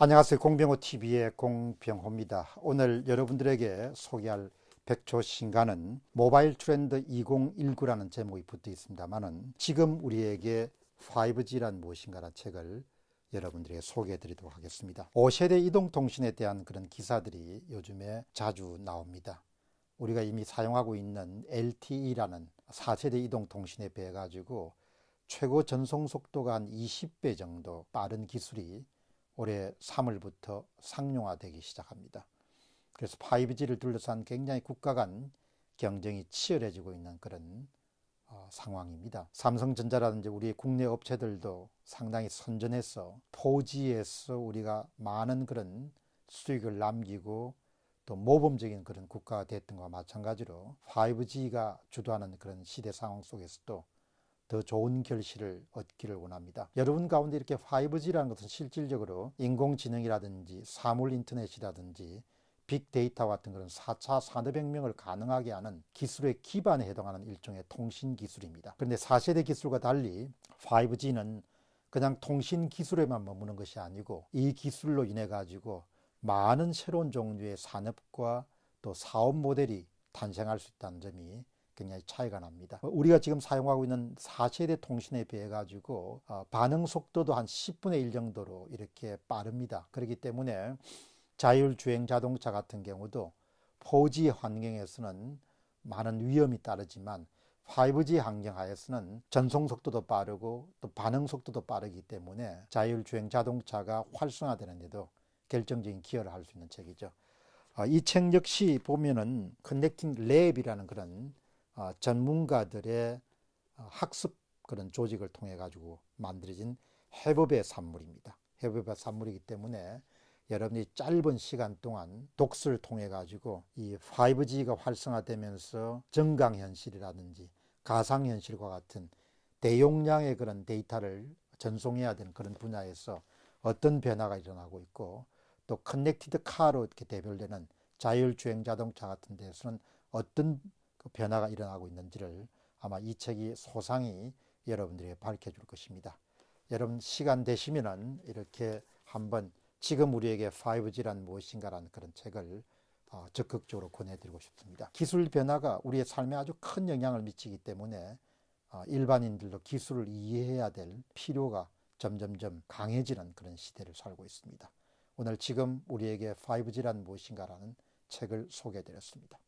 안녕하세요. 공병호TV의 공병호입니다. 오늘 여러분들에게 소개할 백조 신간은 모바일 트렌드 2019라는 제목이 붙어 있습니다만은 지금 우리에게 5G란 무엇인가라는 책을 여러분들에게 소개해 드리도록 하겠습니다. 5세대 이동통신에 대한 그런 기사들이 요즘에 자주 나옵니다. 우리가 이미 사용하고 있는 LTE라는 4세대 이동 통신에 비해 가지고 최고 전송 속도가 한 20배 정도 빠른 기술이 올해 3월부터 상용화되기 시작합니다. 그래서 5G를 둘러싼 굉장히 국가 간 경쟁이 치열해지고 있는 그런 어, 상황입니다. 삼성전자라든지 우리 국내 업체들도 상당히 선전해서 4G에서 우리가 많은 그런 수익을 남기고 또 모범적인 그런 국가가 됐던 것과 마찬가지로 5G가 주도하는 그런 시대 상황 속에서도 더 좋은 결실을 얻기를 원합니다. 여러분 가운데 이렇게 5G라는 것은 실질적으로 인공지능이라든지 사물 인터넷이라든지 빅데이터 같은 그런 4차 산업혁명을 가능하게 하는 기술의 기반에 해당하는 일종의 통신 기술입니다. 그런데 4세대 기술과 달리 5G는 그냥 통신 기술에만 머무는 것이 아니고 이 기술로 인해 가지고 많은 새로운 종류의 산업과 또 사업 모델이 탄생할 수 있다는 점이 굉장히 차이가 납니다. 우리가 지금 사용하고 있는 4세대 통신에 비해 가지고 어, 반응 속도도 한 10분의 1 정도로 이렇게 빠릅니다. 그렇기 때문에 자율주행 자동차 같은 경우도 4G 환경에서는 많은 위험이 따르지만 5G 환경하에서는 전송 속도도 빠르고 또 반응 속도도 빠르기 때문에 자율주행 자동차가 활성화되는데도 결정적인 기여를 할 수 있는 책이죠. 아, 이책 역시 보면은 커넥팅 랩이라는 그런 아, 전문가들의 아, 학습 그런 조직을 통해 가지고 만들어진 해법의 산물입니다. 해법의 산물이기 때문에 여러분이 짧은 시간 동안 독서를 통해 가지고 이 5G가 활성화되면서 정강현실이라든지 가상현실과 같은 대용량의 그런 데이터를 전송해야 되는 그런 분야에서 어떤 변화가 일어나고 있고 또 커넥티드 카로 이렇게 대별되는 자율주행 자동차 같은 데서는 어떤 그 변화가 일어나고 있는지를 아마 이 책이 소상히 여러분들이 밝혀줄 것입니다. 여러분 시간 되시면은 이렇게 한번 지금 우리에게 5G란 무엇인가라는 그런 책을 어, 적극적으로 권해드리고 싶습니다. 기술 변화가 우리의 삶에 아주 큰 영향을 미치기 때문에 어, 일반인들도 기술을 이해해야 될 필요가 점점점 강해지는 그런 시대를 살고 있습니다. 오늘 지금 우리에게 5G란 무엇인가라는 책을 소개해드렸습니다.